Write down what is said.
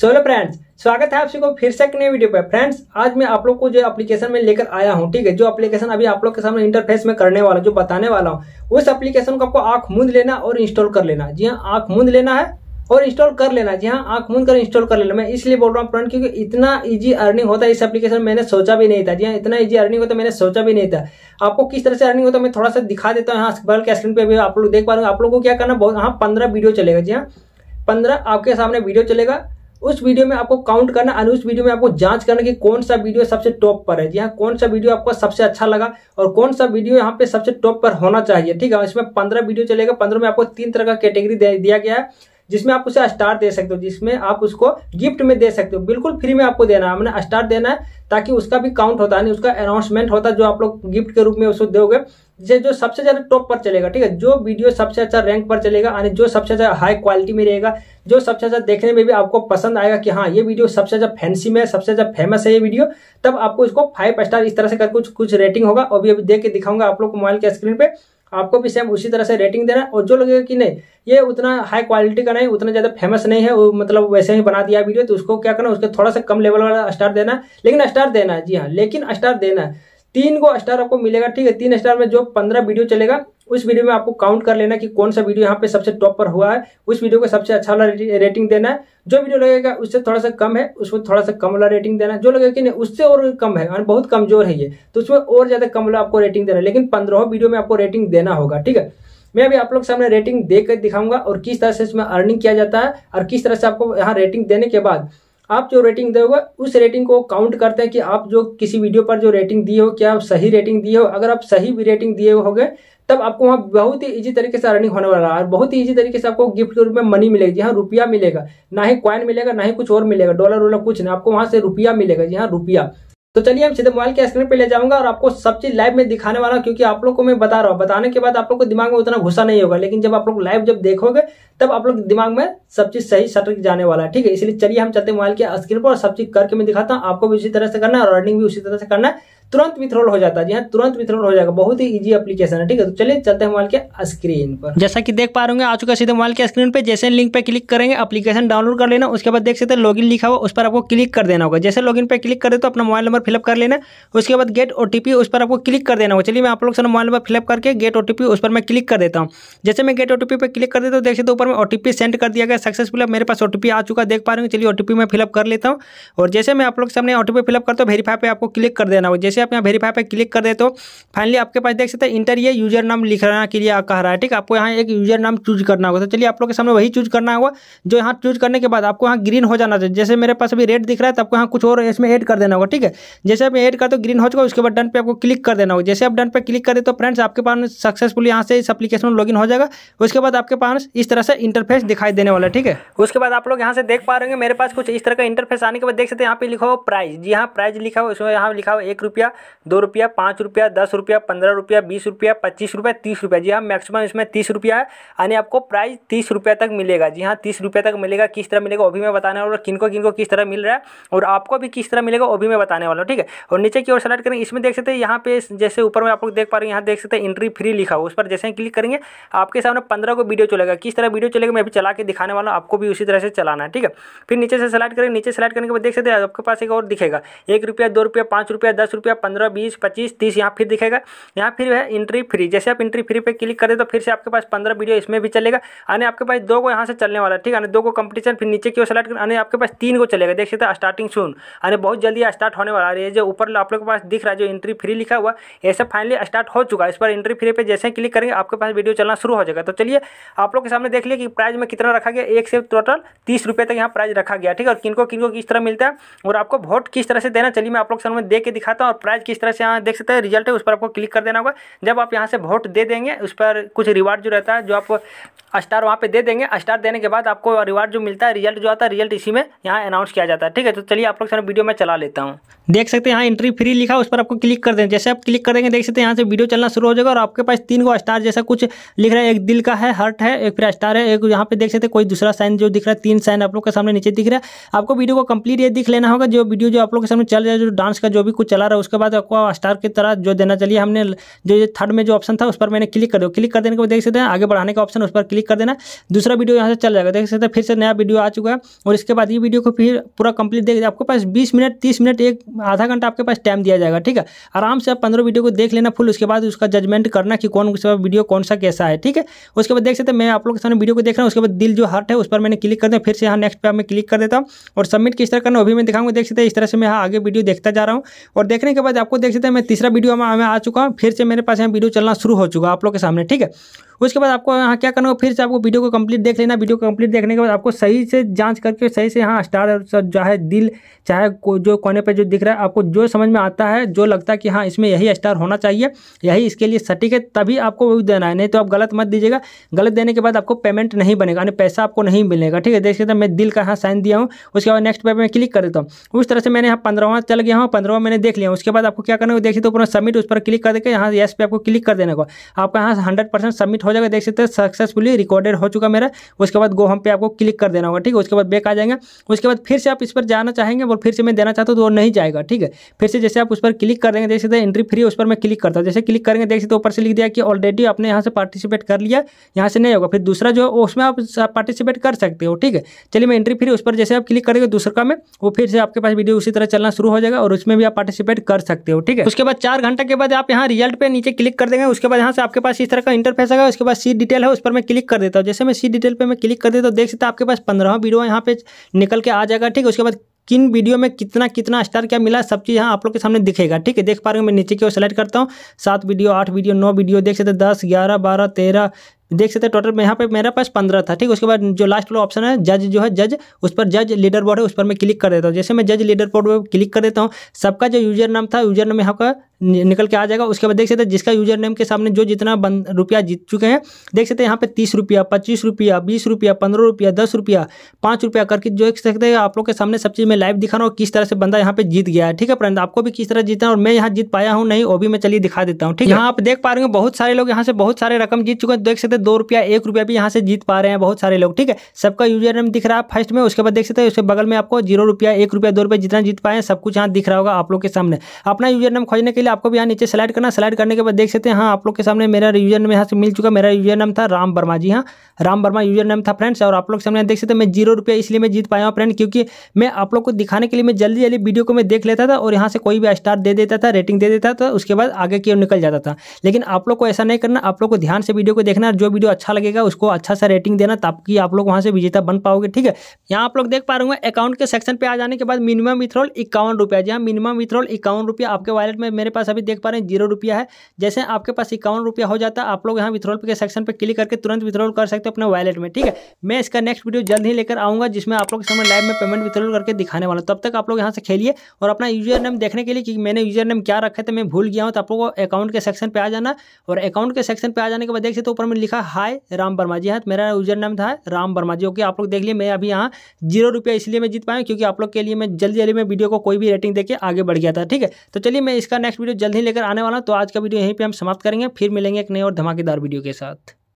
so hello friends स्वागत है आप सबको फिर से एक नए वीडियो पर फ्रेंड्स आज मैं आप लोग को जो एप्लीकेशन में लेकर आया हूँ ठीक है जो एप्लीकेशन अभी आप लोग के सामने इंटरफेस में करने वाला जो बताने वाला हूँ उस एप्लीकेशन को आपको आंख मूंद लेना और इंस्टॉल कर लेना जी हाँ आंख मूंद लेना है और इंस्टॉल कर लेना जी हाँ आंख मूंद कर इंस्टॉल कर लेना मैं इसलिए बोल रहा हूँ फ्रेंड क्योंकि इतना इजी अर्निंग होता है इस एप्लीकेशन मैंने सोचा भी नहीं था जी हाँ इतना इजी अर्निंग होता मैंने सोचा भी नहीं था आपको किस तरह से अर्निंग होता मैं थोड़ा सा दिखा देता हूँ यहाँ बल्ब के स्क्रीन पर भी आप लोग देख पा रहे हो आप लोग को क्या करना बहुत हाँ पंद्रह वीडियो चलेगा जी हाँ पंद्रह आपके सामने वीडियो चलेगा उस वीडियो में आपको काउंट करना और उस वीडियो में आपको जांच करना कि कौन सा वीडियो सबसे टॉप पर है जी हाँ कौन सा वीडियो आपको सबसे अच्छा लगा और कौन सा वीडियो यहाँ पे सबसे टॉप पर होना चाहिए ठीक है इसमें पंद्रह वीडियो चलेगा पंद्रह में आपको तीन तरह का कैटेगरी दिया गया है जिसमें आप उसे स्टार दे सकते हो जिसमें आप उसको गिफ्ट में दे सकते हो बिल्कुल फ्री में आपको देना है मैंने स्टार देना है ताकि उसका भी काउंट होता है उसका अनाउंसमेंट होता है जो आप लोग गिफ्ट के रूप में उसको दोगे जिसे जो सबसे ज्यादा टॉप पर चलेगा ठीक है जो वीडियो सबसे अच्छा रैंक पर चलेगा यानी जो सबसे ज्यादा हाई क्वालिटी में रहेगा जो सबसे ज्यादा देखने में भी आपको पसंद आएगा कि हाँ ये वीडियो सबसे ज्यादा फैंसी में है सबसे ज्यादा फेमस है ये वीडियो तब आपको इसको फाइव स्टार इस तरह से कर कुछ कुछ रेटिंग होगा और भी अभी देख के दिखाऊंगा आप लोग मोबाइल के स्क्रीन पर आपको भी सेम उसी तरह से रेटिंग देना है और जो लगेगा कि नहीं ये उतना हाई क्वालिटी का नहीं उतना ज़्यादा फेमस नहीं है वो मतलब वैसे ही बना दिया वीडियो तो उसको क्या करना उसके थोड़ा सा कम लेवल वाला स्टार देना लेकिन स्टार देना है जी हाँ लेकिन स्टार देना है तीन को स्टार आपको मिलेगा ठीक है तीन स्टार में जो पंद्रह वीडियो चलेगा उस वीडियो में आपको काउंट कर लेना कि कौन सा वीडियो यहाँ पे सबसे टॉप पर हुआ है उस वीडियो को सबसे अच्छा वाला रेटिंग देना है जो वीडियो लगेगा उससे थोड़ा सा कम है उसमें थोड़ा सा कम वाला रेटिंग देना है जो लगेगा कि नहीं उससे और कम है और बहुत कमजोर है ये तो उसमें और ज्यादा कम वाला आपको रेटिंग देना है लेकिन पंद्रह वीडियो में आपको रेटिंग देना होगा ठीक है मैं अभी आप लोग सामने रेटिंग देकर दिखाऊंगा और किस तरह से इसमें अर्निंग किया जाता है और किस तरह से आपको यहाँ रेटिंग देने के बाद आप जो रेटिंग दोगे उस रेटिंग को काउंट करते हैं कि आप जो किसी वीडियो पर जो रेटिंग दिए हो क्या आप सही रेटिंग दिए हो अगर आप सही रेटिंग दिए होगे तब आपको वहाँ बहुत ही इजी तरीके से अर्निंग होने वाला है और बहुत ही इजी तरीके से आपको गिफ्ट के रूप में मनी मिलेगी जहाँ रुपया मिलेगा ना ही कॉइन मिलेगा ना ही कुछ और मिलेगा डॉलर वॉलर कुछ नहीं आपको वहाँ से रुपया मिलेगा जी हाँ रुपया तो चलिए हम सीधे मोबाइल के स्क्रीन पे ले जाऊंगा और आपको सब चीज लाइव में दिखाने वाला क्योंकि आप लोग को मैं बता रहा हूँ बताने के बाद आप लोग को दिमाग में उतना घुसा नहीं होगा लेकिन जब आप लोग लाइव जब देखोगे तब आप लोग दिमाग में सब चीज सही सटक जाने वाला है ठीक है इसलिए चलिए हम चलते मोबाइल के स्क्रीन पर और सब चीज करके मैं दिखाता हूँ आपको भी उसी तरह से करना है और अर्निंग भी उसी तरह से करना है तुरंत विथ्रोल हो जाता है जी हाँ तुरंत विथ्रोल हो जाएगा बहुत ही ईजी एप्लीकेशन है ठीक है तो चलिए चलते हैं मोबाइल के स्क्रीन पर जैसा कि देख पा रहे आ चुका सीधे मोबाइल के स्क्रीन पर जैसे लिंक पर क्लिक करेंगे अपलीकेशन डाउनलोड कर लेना उसके बाद देख सकते हैं लॉग लिखा हुआ उस पर आपको क्लिक कर देना होगा जैसे लॉगिन पर क्लिक कर दे तो अपना मोबाइल नंबर फिलअप कर लेना उसके बाद गेट ओटीपी उस पर आपको क्लिक कर देना होगा चलिए मैं आप लोग सर मोबाइल नंबर फिलअप करके गेट ओ उस पर मैं क्लिक कर देता हूँ जैसे मैं गेट ओटीपी पर क्लिक कर देता हूँ देख सकते ऊपर में ओ सेंड कर दिया गया सक्सेसफुल मेरे पास ओटीपी आ चुका देख पा रहे हैं चलिए ओटीपी मैं फिलअप कर लेता हूँ और जैसे मैं आप लोग सामने ओटीपी फिलअप करता हूँ वेरीफाई पर आपको क्लिक कर देना होगा जैसे जैसे आप यहाँ वेरीफाई पर क्लिक कर देते हो फाइनली आपके पास देख सकते हैं इंटर ये यूजर नाम लिखना के लिए कह रहा है ठीक आपको यहाँ एक यूजर नाम चूज करना होगा तो चलिए आप लोग के सामने वही चूज करना होगा जो यहाँ चूज करने के बाद आपको यहाँ ग्रीन हो जाना चाहिए जैसे मेरे पास अभी रेड दिख रहा है तो आपको यहाँ कुछ और इसमें ऐड कर देना होगा ठीक है जैसे आप ऐड कर दो ग्रीन हो चुका उसके बाद डन पर आपको क्लिक कर देना होगा जैसे आप डन पर क्लिक कर दे तो फ्रेंड्स आपके पास सक्सेसफुल यहाँ से इस अपलीकेशन में लॉग हो जाएगा उसके बाद आपके पास इस तरह से इंटरफेस दिखाई देने वाला ठीक है उसके बाद आप लोग यहाँ से देख पा रहे मेरे पास कुछ इस तरह का इंटरफेस आने के बाद देख सकते हैं यहाँ पे लिखा हो प्राइस जी हाँ प्राइस लिखा हो उसमें यहाँ लिखा हो एक रुपया रुपया दो रुपया पाँच रुपया दस रुपया पंद्रह रुपया बीस रुपया पच्चीस रुपया तीस रुपया जी हाँ मैक्सिमम इसमें तीस रुपया है यानी आपको प्राइस तीस रुपया तक मिलेगा जी हाँ तीस रुपया तक मिलेगा किस तरह मिलेगा वो भी मैं बताने वाला हूँ किनको किनको किस तरह मिल रहा है और आपको भी किस तरह मिलेगा वो भी मैं बताने वाला हूँ ठीक है और नीचे की ओर सेलेक्ट करेंगे इसमें देख सकते हैं यहाँ पे जैसे ऊपर में आप लोग देख पा रहे हैं यहाँ देख सकते हैं इंट्री फ्री लिखा हुआ उस पर जैसे ही क्लिक करेंगे आपके सामने पंद्रह को वीडियो चलेगा किस तरह वीडियो चलेगा मैं अभी चला के दिखाने वाला हूँ आपको भी उसी तरह से चलाना है ठीक है फिर नीचे से सेलेक्ट करेंगे नीचे सेलेक्ट करने के बाद देख सकते हैं आपके पास एक और दिखेगा एक रुपया दो रुपया पाँच रुपया दस रुपया दिखेगा पंद्रह बीस पच्चीस तीस यहाँ फिर दिखेगा यहाँ फिर है इंट्री फ्री जैसे आप इंट्री फ्री पर क्लिक करें तो फिर से आपके पास पंद्रह वीडियो इसमें भी चलेगा आने आपके पास दो को यहाँ से चलने वाला है ठीक है दो को कंपटीशन फिर नीचे की ओर सेलेक्ट करें आपके पास तीन को चलेगा देख सकते हैं स्टार्टिंग सुन यानी बहुत जल्दी स्टार्ट होने वाला है ये जो ऊपर आप लोग के पास दिख रहा है जो इंट्री फ्री लिखा हुआ ऐसे फाइनली स्टार्ट हो चुका है इस पर इंट्री फ्री पर जैसे क्लिक करेंगे आपके पास वीडियो चलना शुरू हो जाएगा तो चलिए आप लोग के सामने देख लिया कि प्राइस में कितना रखा गया एक से टोटल तीस रुपये तक यहाँ प्राइस रखा गया ठीक है और किनको किनको किस तरह मिलता है और आपको वोट किस तरह से देना चलिए मैं आप लोग के सामने देख के दिखाता हूँ और प्राइज किस तरह से यहाँ देख सकते हैं रिजल्ट है उस पर आपको क्लिक कर देना होगा जब आप यहाँ से वोट दे देंगे उस पर कुछ रिवार्ड जो रहता है जो आप स्टार वहाँ पे दे देंगे स्टार देने के बाद आपको रिवार्ड जो मिलता है रिजल्ट जो आता है रिजल्ट इसी में यहाँ अनाउंस किया जाता है ठीक है तो चलिए आप लोग सारे वीडियो में चला लेता हूँ देख सकते हैं यहाँ एंट्री फ्री लिखा उस पर आपको क्लिक कर दें जैसे आप क्लिक कर देंगे देख सकते हैं यहाँ से वीडियो चलना शुरू हो जाएगा और आपके पास तीन गो स्टार जैसा कुछ लिख रहा है एक दिल का है हर्ट है एक फिर स्टार है एक यहाँ पे देख सकते हैं कोई दूसरा साइन जो दिख रहा है तीन साइन आप लोग के सामने नीचे दिख रहा है आपको वीडियो को कंप्लीट ये दिख लेना होगा जो वीडियो जो आप लोग के सामने चल रहा है जो डांस का जो भी कुछ चला रहा है उसका उसके बाद आपको स्टार की तरह जो देना चाहिए हमने जो ये थर्ड में जो ऑप्शन था उस पर मैंने क्लिक कर दो क्लिक कर देने के बाद देख सकते हैं आगे बढ़ाने का ऑप्शन उस पर क्लिक कर देना दूसरा वीडियो यहाँ से चल जाएगा देख सकते हैं फिर से नया वीडियो आ चुका है और इसके बाद ये वीडियो को फिर पूरा कंप्लीट देख आपके पास बीस मिनट तीस मिनट एक आधा घंटा आपके पास टाइम दिया जाएगा ठीक है आराम से आप पंद्रह वीडियो को देख लेना फुल उसके बाद उसका जजमेंट करना कि कौन सा वीडियो कौन सा कैसा है ठीक है उसके बाद देख सकते हैं मैं आप लोग के सामने वीडियो को देख रहा हूँ उसके बाद दिल जो हार्ट है उस पर मैंने क्लिक कर दिया फिर से यहाँ नेक्स्ट पर मैं क्लिक कर देता हूँ और सबमिट किस तरह करना वो भी मैं दिखाऊंगा देख सकते हैं इस तरह से मैं यहाँ आगे वीडियो देखता जा रहा हूँ और देखने के बाद आपको देख सकते हैं मैं तीसरा वीडियो में आ चुका हूँ फिर से मेरे पास यहाँ वीडियो चलना शुरू हो चुका आप लोग के सामने ठीक है उसके बाद आपको यहाँ क्या करना होगा फिर से आपको वीडियो को कंप्लीट देख लेना वीडियो को कंप्लीट देखने के बाद आपको सही से जांच करके सही से यहाँ स्टार चाहे दिल चाहे जो कोने पर जो दिख रहा है आपको जो समझ में आता है जो लगता है कि हाँ इसमें यही स्टार होना चाहिए यही इसके लिए सटीक है तभी आपको वो देना है नहीं तो आप गलत मत दीजिएगा गलत देने के बाद आपको पेमेंट नहीं बनेगा यानी पैसा आपको नहीं मिलेगा ठीक है देख सकते मैं दिल का यहाँ साइन दिया हूँ उसके बाद नेक्स्ट पे में क्लिक कर देता हूँ उस तरह से मैंने यहाँ पंद्रहवा चल गया हूँ पंद्रहवा मैंने देख लिया उसके बाद आपको क्या करना देख सकते हो पूरा सबमिट उस पर क्लिक कर देखिए यहाँ येस पे आपको क्लिक कर देने को आपका यहाँ हंड्रेड परसेंट सबमिट हो जाएगा देख सकते हैं सक्सेसफुली रिकॉर्डेड हो चुका मेरा उसके बाद गो हम पे आपको क्लिक कर देना होगा ठीक है उसके बाद बैक आ जाएंगे उसके बाद फिर से आप इस पर जाना चाहेंगे और फिर से मैं देना चाहता हूँ तो वो नहीं जाएगा ठीक है फिर से जैसे आप उस पर क्लिक कर देंगे देख सकते हैं एंट्री फ्री उस पर मैं क्लिक करता हूँ जैसे क्लिक करेंगे देख सकते ऊपर से लिख दिया कि ऑलरेडी आपने यहाँ से पार्टिसिपेट कर लिया यहाँ से नहीं होगा फिर दूसरा जो है उसमें आप पार्टिसिपेट कर सकते हो ठीक है चलिए मैं एंट्री फ्री उस पर जैसे आप क्लिक करेंगे दूसरा में वो फिर से आपके पास वीडियो उसी तरह चलना शुरू हो जाएगा और उसमें भी आप पार्टिसिपेट कर सकते हो ठीक है उसके बाद चार घंटे के बाद आप यहाँ रिजल्ट पे नीचे क्लिक कर देंगे उसके बाद यहाँ से आपके पास इस तरह का इंटरफेस आएगा उसके बाद सी डिटेल है उस पर मैं क्लिक कर देता हूँ जैसे मैं सी डिटेल पर मैं क्लिक कर देता हूँ देख सकते आपके पास पंद्रह वीडियो यहाँ पे निकल के आ जाएगा ठीक है उसके बाद किन वीडियो में कितना कितना स्टार क्या मिला सब चीज़ यहाँ आप लोग के सामने दिखेगा ठीक है देख पा रहे हो मैं नीचे की ओर सेलेक्ट करता हूँ सात वीडियो आठ वीडियो नौ वीडियो देख सकते दस ग्यारह बारह तेरह देख सकते हैं टोटल में यहाँ पे मेरे पास पंद्रह था ठीक उसके बाद जो लास्ट वाला ऑप्शन है जज जो है जज उस पर जज लीडर बोर्ड है उस पर मैं क्लिक कर देता हूँ जैसे मैं जज लीडर बोर्ड पर क्लिक कर देता हूँ सबका जो यूजर नाम था यूजर नाम यहाँ का निकल के आ जाएगा उसके बाद देख सकते हैं जिसका यूजर नेम के सामने जो जितना रुपया जीत चुके हैं देख सकते हैं यहाँ पे तीस रुपया पच्चीस रुपया बीस रुपया पंद्रह रुपया दस रुपया पाँच रुपया करके जो देख सकते हैं आप लोग के सामने सब चीज़ मैं लाइव दिखा रहा हूँ किस तरह से बंदा यहाँ पे जीत गया है ठीक है परंतु आपको भी किस तरह जीतना और मैं यहाँ जीत पाया हूँ नहीं वो भी मैं चलिए दिखा देता हूँ ठीक है यहाँ आप देख पा रहे हो बहुत सारे लोग यहाँ से बहुत सारे रकम जीत चुके हैं देख सकते सकते हैं दो रुपया एक रुपया भी यहाँ से जीत पा रहे हैं बहुत सारे लोग ठीक है सबका यूजर नेम दिख रहा है फर्स्ट में उसके बाद देख सकते हैं उसके बगल में आपको जीरो रुपया एक रुपया दो रुपया जितना जीत पाए सब कुछ यहाँ दिख रहा होगा आप लोग के सामने अपना यूजर नेम खोजने के लिए आपको भी यहाँ नीचे सेलेक्ट करना सेलेक्ट करने के बाद देख सकते हैं हाँ आप लोग के सामने मेरा यूजर नेम यहाँ से मिल चुका मेरा यूजर नेम था राम वर्मा जी हाँ राम वर्मा यूजर नेम था फ्रेंड्स और आप लोग सामने देख सकते हैं मैं जीरो रुपया इसलिए मैं जीत पाया हूँ फ्रेंड क्योंकि मैं आप लोग को दिखाने के लिए मैं जल्दी जल्दी वीडियो को मैं देख लेता था और यहाँ से कोई भी स्टार दे देता था रेटिंग दे देता था तो उसके बाद आगे की ओर निकल जाता था लेकिन आप लोग को ऐसा नहीं करना आप लोग को ध्यान से वीडियो को देखना जो जो वीडियो अच्छा लगेगा उसको अच्छा सा रेटिंग देना ताकि आप लोग वहाँ से विजेता बन पाओगे ठीक है यहाँ आप लोग देख पा रहे अकाउंट के सेक्शन पर आ जाने के बाद मिनिमम विथ्रॉल इक्यावन रुपया जी मिनिमम हाँ, विथ्रॉल इक्यावन रुपया आपके वॉलेट में मेरे पास अभी देख पा रहे हैं जीरो रुपया है जैसे आपके पास इक्यावन रुपया हो जाता है आप लोग यहाँ विथ्रॉल के सेक्शन पर क्लिक करके तुरंत विथ्रॉल कर सकते हो अपने वॉलेट में ठीक है मैं इसका नेक्स्ट वीडियो जल्द ही लेकर आऊँगा जिसमें आप लोग के समय लाइव में पेमेंट विथ्रॉल करके दिखाने वाला तब तक आप लोग यहाँ से खेलिए और अपना यूजर नेम देखने के लिए कि मैंने यूजर नेम क्या रखा था तो मैं भूल गया हूँ तो आप लोग अकाउंट के सेक्शन पर आ जाना और अकाउंट के सेक्शन पर आ जाने के बाद देख सकते तो ऊपर में लिखा था हाय राम वर्मा जी हाँ तो मेरा यूजर नाम था राम वर्मा जी ओके आप लोग देख लिए मैं अभी यहाँ जीरो रुपया इसलिए मैं जीत पाया क्योंकि आप लोग के लिए मैं जल्दी जल्दी में वीडियो को कोई भी रेटिंग देकर आगे बढ़ गया था ठीक है तो चलिए मैं इसका नेक्स्ट वीडियो जल्द ही लेकर आने वाला हूँ तो आज का वीडियो यहीं पर हम समाप्त करेंगे फिर मिलेंगे एक नए और धमाकेदार वीडियो के साथ